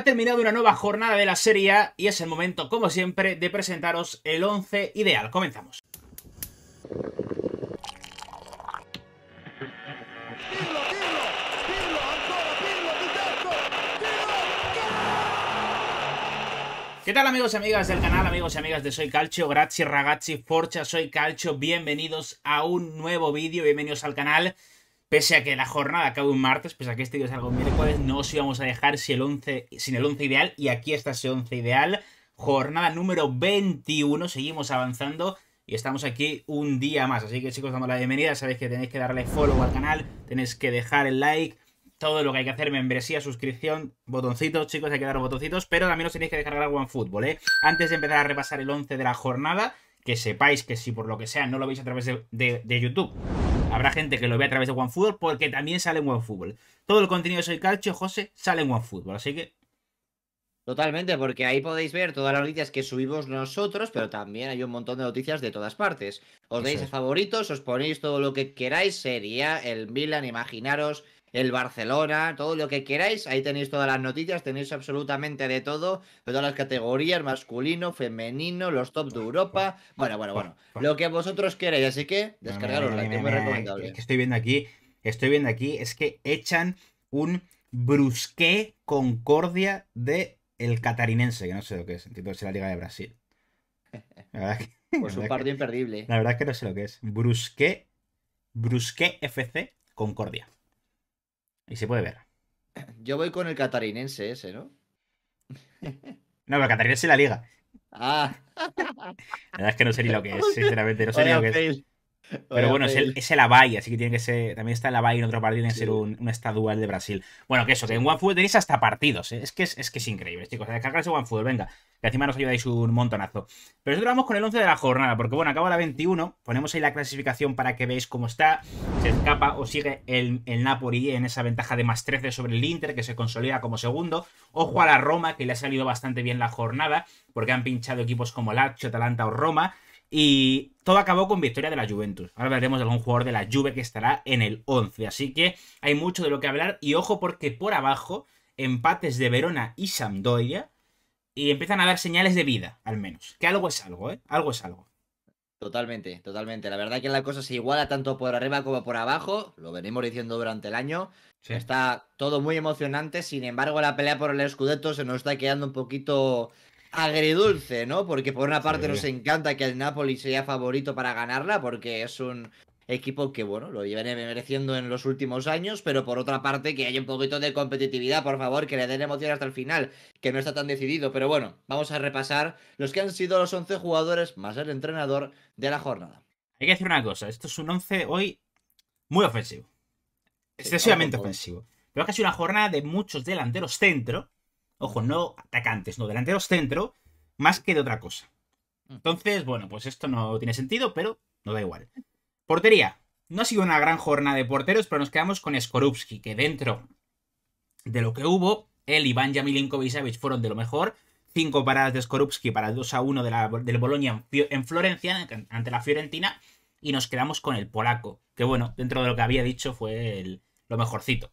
Ha terminado una nueva jornada de la Serie y es el momento, como siempre, de presentaros el 11 ideal. Comenzamos. ¿Qué tal amigos y amigas del canal, amigos y amigas de Soy Calcio? Grazie ragazzi, forcha, Soy Calcio, bienvenidos a un nuevo vídeo, bienvenidos al canal pese a que la jornada acaba un martes, pese a que este día es algo miércoles, no os íbamos a dejar sin el 11, sin el ideal, y aquí está ese 11 ideal, jornada número 21, seguimos avanzando y estamos aquí un día más, así que chicos, damos la bienvenida, sabéis que tenéis que darle follow al canal, tenéis que dejar el like, todo lo que hay que hacer, membresía, suscripción, botoncitos, chicos, hay que dar botoncitos, pero también os tenéis que descargar OneFootball, ¿eh? Antes de empezar a repasar el 11 de la jornada, que sepáis que si por lo que sea no lo veis a través de YouTube, habrá gente que lo vea a través de OneFootball porque también sale en OneFootball. Todo el contenido de Soy Calcio, José, sale en OneFootball, así que Totalmente, porque ahí podéis ver todas las noticias que subimos nosotros, pero también hay un montón de noticias de todas partes. Os deis favoritos, os ponéis todo lo que queráis, sería el Milan, imaginaros, el Barcelona, todo lo que queráis, ahí tenéis todas las noticias, tenéis absolutamente de todo, de todas las categorías, masculino, femenino, los top de Europa, bueno, bueno, bueno, lo que vosotros queráis, así que descargaros, que es muy estoy viendo aquí, estoy viendo aquí, es que echan un brusqué concordia de el catarinense, que no sé lo que es, entiendo que es la Liga de Brasil. La verdad Por pues su partido imperdible. La verdad es que no sé lo que es. Brusque, Brusque FC Concordia. Y se puede ver. Yo voy con el catarinense ese, ¿no? No, pero catarinense es la liga. Ah. La verdad es que no sé ni lo que es, sinceramente. No sé ni lo que es. Pero bueno, es el, es así que tiene que ser. También está el Avaya en otro partido, tiene que ser un, un estadual de Brasil. Bueno, que eso, que en OneFootball tenéis hasta partidos, ¿eh? es, que es, que es increíble, chicos. descargarse de OneFootball, venga, que encima nos ayudáis un montonazo. Pero nosotros vamos con el 11 de la jornada, porque bueno, acaba la 21, ponemos ahí la clasificación para que veáis cómo está. Se escapa o sigue el, el Napoli en esa ventaja de más 13 sobre el Inter, que se consolida como segundo. Ojo a la Roma, que le ha salido bastante bien la jornada, porque han pinchado equipos como Lazio, Atalanta o Roma. Y todo acabó con victoria de la Juventus. Ahora veremos de algún jugador de la Juve que estará en el 11. Así que hay mucho de lo que hablar. Y ojo porque por abajo, empates de Verona y Sampdoria. Y empiezan a dar señales de vida, al menos. Que algo es algo, ¿eh? Algo es algo. Totalmente, totalmente. La verdad que la cosa se iguala tanto por arriba como por abajo. Lo venimos diciendo durante el año. Está todo muy emocionante. Sin embargo, la pelea por el Scudetto se nos está quedando un poquito agridulce, ¿no? Porque por una parte nos encanta que el Napoli sea favorito para ganarla, porque es un equipo que, bueno, lo llevan mereciendo en los últimos años, pero por otra parte que haya un poquito de competitividad, por favor, que le den emoción hasta el final, que no está tan decidido. Pero bueno, vamos a repasar los que han sido los 11 jugadores más el entrenador de la jornada. Hay que decir una cosa, esto es un 11 hoy muy ofensivo. Excesivamente ofensivo. Creo que ha sido una jornada de muchos delanteros centro Ojo, no atacantes, no delanteros centro, más que de otra cosa. Mm. Entonces, bueno, pues esto no tiene sentido, pero no da igual. Portería. No ha sido una gran jornada de porteros, pero nos quedamos con Skorupski, que dentro de lo que hubo, él, y jamilinko y Savic fueron de lo mejor. Cinco paradas de Skorupski para el 2 a 1 de del Bolonia en Florencia, ante la Fiorentina. Y nos quedamos con el polaco, que bueno, dentro de lo que había dicho fue lo mejorcito.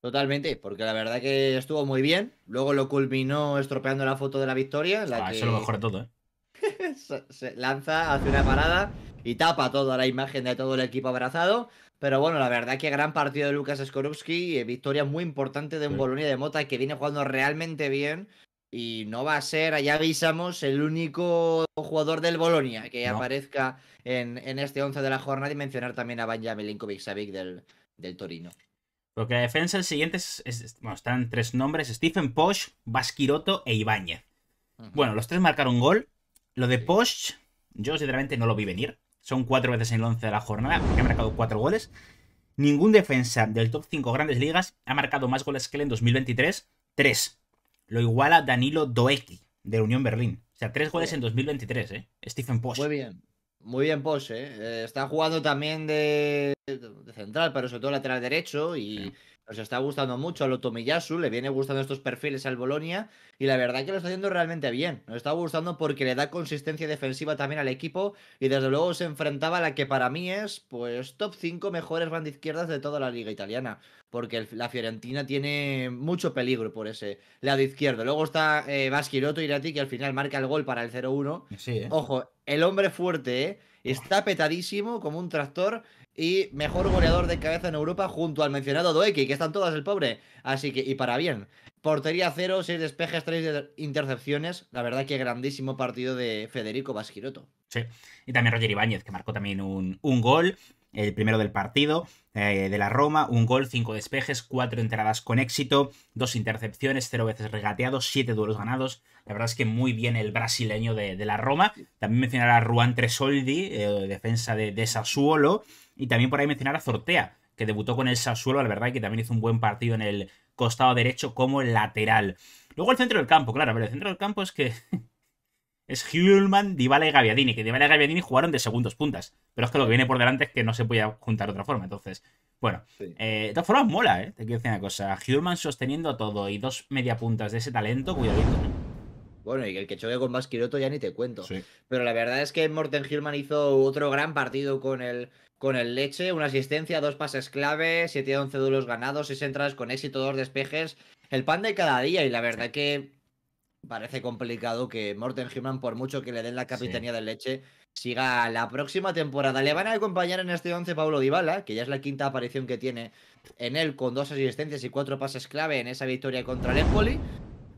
Totalmente, porque la verdad que estuvo muy bien. Luego lo culminó estropeando la foto de la victoria. ah, Eso lo mejor de todo, ¿eh? se lanza, hace una parada y tapa toda la imagen de todo el equipo abrazado. Pero bueno, la verdad que gran partido de Lucas Skorupski, eh, victoria muy importante de un Bolonia de Mota que viene jugando realmente bien y no va a ser, allá avisamos, el único jugador del Bolonia que aparezca en, en este 11 de la jornada y mencionar también a Banja Milinkovic-Savic del, del Torino que la defensa el siguiente es, bueno, están tres nombres: Stephen Posh, Basquiroto e Ibáñez. Bueno, los tres marcaron gol. Lo de Posh, yo sinceramente no lo vi venir. Son cuatro veces en el once de la jornada, porque ha marcado cuatro goles. Ningún defensa del top 5 grandes ligas ha marcado más goles que él en 2023. Tres. Lo iguala Danilo Doeki de la Unión Berlín. O sea, tres goles en 2023, ¿eh? Stephen Posh. Muy bien. Muy bien pose. ¿eh? Eh, está jugando también de, central, pero sobre todo lateral derecho y, nos está gustando mucho a Lotomiyasu, le viene gustando estos perfiles al Bolonia y la verdad que lo está haciendo realmente bien. Nos está gustando porque le da consistencia defensiva también al equipo y desde luego se enfrentaba a la que para mí es pues top 5 mejores bandas izquierdas de toda la liga italiana, porque la Fiorentina tiene mucho peligro por ese lado izquierdo. Luego está eh, y Irati que al final marca el gol para el 0-1. Sí, eh. Ojo, el hombre fuerte, eh, está petadísimo como un tractor y mejor goleador de cabeza en Europa junto al mencionado Doeki, que están todas el pobre. Así que, y para bien. Portería 0, 6 despejes, 3 intercepciones. La verdad que grandísimo partido de Federico Basquiroto. Sí, y también Roger Ibáñez, que marcó también un, gol el primero del partido eh, de la Roma, un gol, cinco despejes, cuatro entradas con éxito, dos intercepciones, cero veces regateados, siete duelos ganados. La verdad es que muy bien el brasileño de, la Roma. También mencionará a Ruan Tresoldi, eh, defensa de, de Sassuolo, y también por ahí mencionar a Zortea, que debutó con el Sassuolo, la verdad, y que también hizo un buen partido en el costado derecho como lateral. Luego el centro del campo, claro, pero el centro del campo es que es Hulman, Dybala y Gaviadini, que Dybala y Gaviadini jugaron de segundos puntas, pero es que lo que viene por delante es que no se podía juntar de otra forma, entonces, bueno, eh, de todas formas mola, ¿eh? te quiero decir una cosa, Hulman sosteniendo todo y dos media puntas de ese talento, cuidadito, ¿eh? Bueno, y el que choque con Basquiroto ya ni te cuento. Pero la verdad es que Morten Gilman hizo otro gran partido con el, con el Leche, una asistencia, dos pases clave, 7 11 duelos ganados, 6 entradas con éxito, dos despejes. El pan de cada día, y la verdad que parece complicado que Morten Gilman, por mucho que le den la capitanía del Leche, siga la próxima temporada. Le van a acompañar en este 11 Pablo Dybala, que ya es la quinta aparición que tiene en él, con dos asistencias y cuatro pases clave en esa victoria contra el Empoli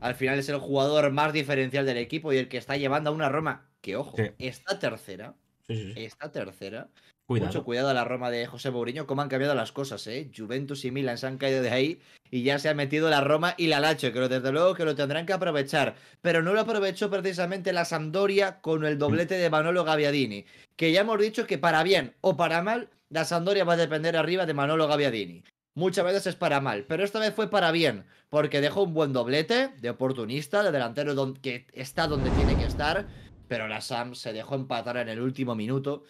al final es el jugador más diferencial del equipo y el que está llevando a una Roma que, ojo, está tercera. Sí, está tercera. Cuidado. Mucho cuidado a la Roma de José Mourinho, cómo han cambiado las cosas, ¿eh? Juventus y Milan se han caído de ahí y ya se ha metido la Roma y la Lazio, que desde luego que lo tendrán que aprovechar. Pero no lo aprovechó precisamente la Sampdoria con el doblete de Manolo Gaviadini, que ya hemos dicho que para bien o para mal, la Sampdoria va a depender arriba de Manolo Gaviadini muchas veces es para mal, pero esta vez fue para bien, porque dejó un buen doblete de oportunista, de delantero que está donde tiene que estar, pero la Sam se dejó empatar en el último minuto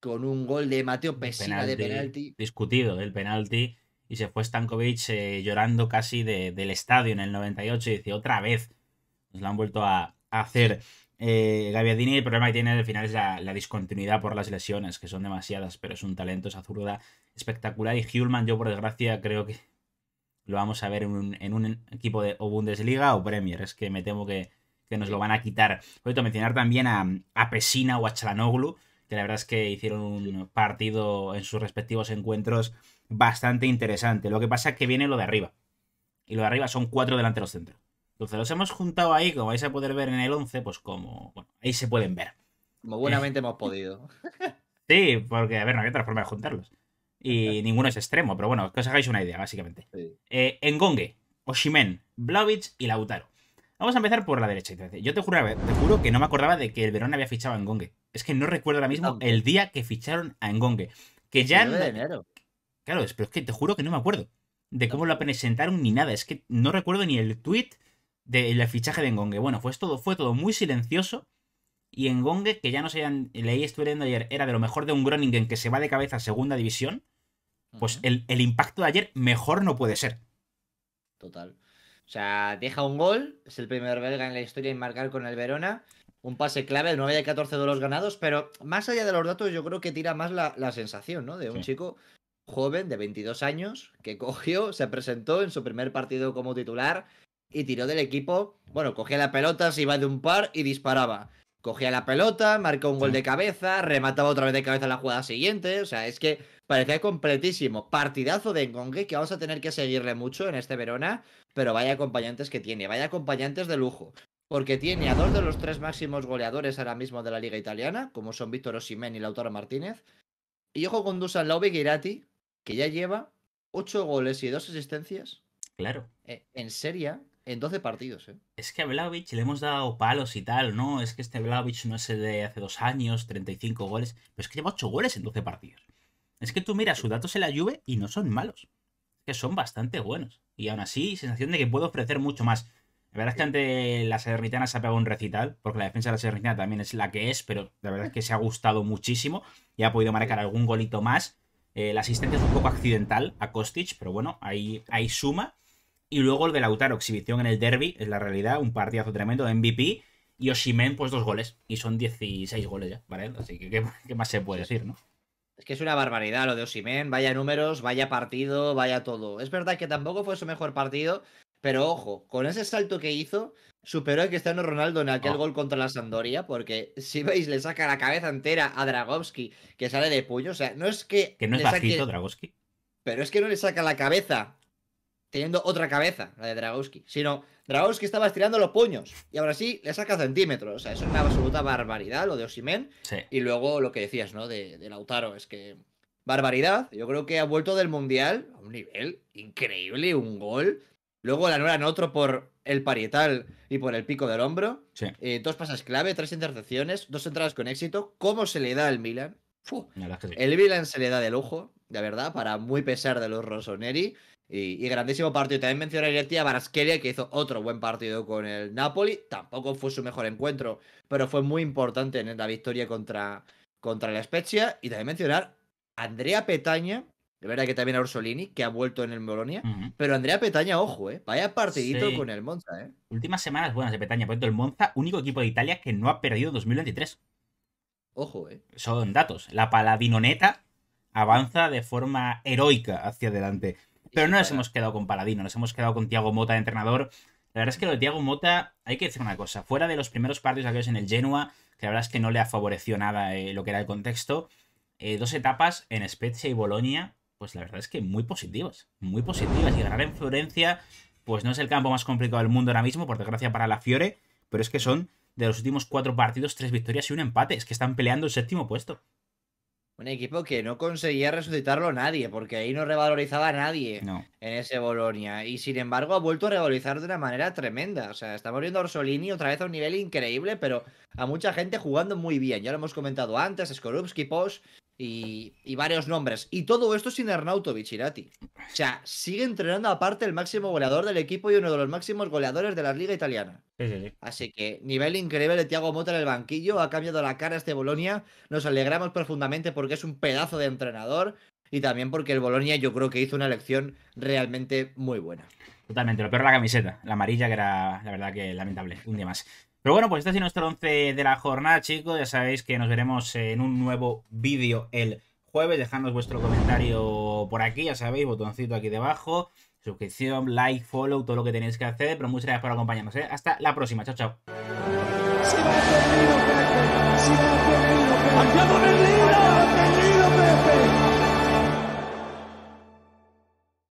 con un gol de Mateo Pesina de penalti. Discutido del penalti y se fue Stankovic eh, llorando casi del estadio en el 98 y dice otra vez, nos la han vuelto a hacer. Eh, Gaviadini, el problema que tiene al final es la, discontinuidad por las lesiones, que son demasiadas, pero es un talento, esa zurda espectacular. Y Hulman, yo por desgracia, creo que lo vamos a ver en un, equipo de o Bundesliga o Premier. Es que me temo que, nos lo van a quitar. Voy a mencionar también a, Pesina o a Chalanoglu, que la verdad es que hicieron un partido en sus respectivos encuentros bastante interesante. Lo que pasa es que viene lo de arriba. Y lo de arriba son cuatro delanteros centros. Entonces los hemos juntado ahí, como vais a poder ver en el 11, pues como... Bueno, ahí se pueden ver. Como buenamente hemos podido. Sí, porque, a ver, no hay otra forma de juntarlos. Y ninguno es extremo, pero bueno, que os hagáis una idea, básicamente. Eh, Engonge, Eh, Oshimen, Blavich y Lautaro. Vamos a empezar por la derecha. Yo te juro, te juro que no me acordaba de que el Verón había fichado a Engonge. Es que no recuerdo ahora mismo el día que ficharon a Engonge. Que ya. Claro, pero es que te juro que no me acuerdo de cómo lo presentaron ni nada. Es que no recuerdo ni el tweet del fichaje de Engonge. Bueno, pues todo, fue todo muy silencioso. Y Engonge que ya no se Leí, estuve leyendo ayer, era de lo mejor de un Groningen que se va de cabeza a segunda división. Pues el, impacto de ayer mejor no puede ser. Total. O sea, deja un gol, es el primer belga en la historia en marcar con el Verona. Un pase clave, el 9 de 14 de los ganados, pero más allá de los datos, yo creo que tira más la, sensación, ¿no? De un chico joven de 22 años que cogió, se presentó en su primer partido como titular, y tiró del equipo. Bueno, cogía la pelota, se iba de un par y disparaba. Cogía la pelota, marcó un gol de cabeza, remataba otra vez de cabeza la jugada siguiente. O sea, es que parecía completísimo. Partidazo de Engongue, que vamos a tener que seguirle mucho en este Verona. Pero vaya acompañantes que tiene, vaya acompañantes de lujo. Porque tiene a dos de los tres máximos goleadores ahora mismo de la Liga Italiana, como son Víctor Osimén y Lautaro Martínez. Y ojo con Dusan Laube Girati, que ya lleva ocho goles y dos asistencias. Claro. Eh, en Serie en 12 partidos, ¿eh? Es que a Vlaovic le hemos dado palos y tal, ¿no? Es que este Vlaovic no es el de hace dos años, 35 goles. Pero es que lleva 8 goles en 12 partidos. Es que tú miras sus datos en la Juve y no son malos. Es que son bastante buenos. Y aún así, sensación de que puede ofrecer mucho más. La verdad es que ante la serritana se ha pegado un recital, porque la defensa de la serritana también es la que es, pero la verdad es que se ha gustado muchísimo y ha podido marcar algún golito más. Eh, la asistencia es un poco accidental a Kostic, pero bueno, ahí suma. Y luego el de Lautaro, exhibición en el derby, es la realidad, un partidazo tremendo de MVP. Y Oshimen, pues dos goles. Y son 16 goles ya, ¿vale? Así que, ¿qué, más se puede decir, no? Es que es una barbaridad lo de Oshimen. vaya números, vaya partido, vaya todo. Es verdad que tampoco fue su mejor partido, pero ojo, con ese salto que hizo, superó a Cristiano Ronaldo en aquel oh. gol contra la Sandoria, porque si veis, le saca la cabeza entera a Dragovski, que sale de puño. O sea, no es que. Que no es bajito, Pero es que no le saca la cabeza teniendo otra cabeza, la de Dragowski, sino Dragowski estaba estirando los puños y ahora sí le saca centímetros. O sea, eso es una absoluta barbaridad lo de Osimen. Y luego lo que decías, ¿no? De, Lautaro, es que barbaridad. Yo creo que ha vuelto del Mundial a un nivel increíble, un gol. Luego la en otro por el parietal y por el pico del hombro. Eh, dos pasas clave, tres intercepciones, dos entradas con éxito. ¿Cómo se le da al Milan? el Milan se le da de lujo, de verdad, para muy pesar de los Rossoneri. Y, grandísimo partido. También el a Baraskelia, que hizo otro buen partido con el Napoli. Tampoco fue su mejor encuentro, pero fue muy importante en la victoria contra, contra la Spezia. Y también mencionar Andrea Petaña, de verdad que también a Orsolini, que ha vuelto en el Molonia Pero Andrea Petaña, ojo, eh, vaya partidito con el Monza. Eh. Últimas semanas buenas de Petaña. Por ejemplo, el Monza, único equipo de Italia que no ha perdido 2023. Ojo, eh. Son datos. La paladinoneta avanza de forma heroica hacia adelante. Pero no nos hemos quedado con Paladino, nos hemos quedado con Tiago Mota de entrenador. La verdad es que lo de Tiago Mota, hay que decir una cosa, fuera de los primeros partidos aquellos en el Genoa, que la verdad es que no le ha favorecido nada eh, lo que era el contexto, eh, dos etapas en Spezia y Bolonia, pues la verdad es que muy positivas, muy positivas. Y ganar en Florencia, pues no es el campo más complicado del mundo ahora mismo, por desgracia para la Fiore, pero es que son de los últimos cuatro partidos, tres victorias y un empate. Es que están peleando el séptimo puesto. Un equipo que no conseguía resucitarlo nadie, porque ahí no revalorizaba a nadie en ese Bolonia. Y sin embargo, ha vuelto a revalorizar de una manera tremenda. O sea, estamos viendo a Orsolini otra vez a un nivel increíble, pero a mucha gente jugando muy bien. Ya lo hemos comentado antes, Skorupski, Post y, varios nombres. Y todo esto sin Arnautovic, Irati. O sea, sigue entrenando aparte el máximo goleador del equipo y uno de los máximos goleadores de la liga italiana. Así que nivel increíble de Thiago Mota en el banquillo, ha cambiado la cara este Bolonia. Nos alegramos profundamente porque es un pedazo de entrenador y también porque el Bolonia yo creo que hizo una elección realmente muy buena. Totalmente, lo peor la camiseta, la amarilla que era la verdad que lamentable, un día más. Pero bueno, pues este ha sido nuestro 11 de la jornada, chicos. Ya sabéis que nos veremos en un nuevo vídeo el jueves. Dejadnos vuestro comentario por aquí, ya sabéis, botoncito aquí debajo. Suscripción, like, follow, todo lo que tenéis que hacer. Pero muchas gracias por acompañarnos. ¿eh? Hasta la próxima. Chao, chao.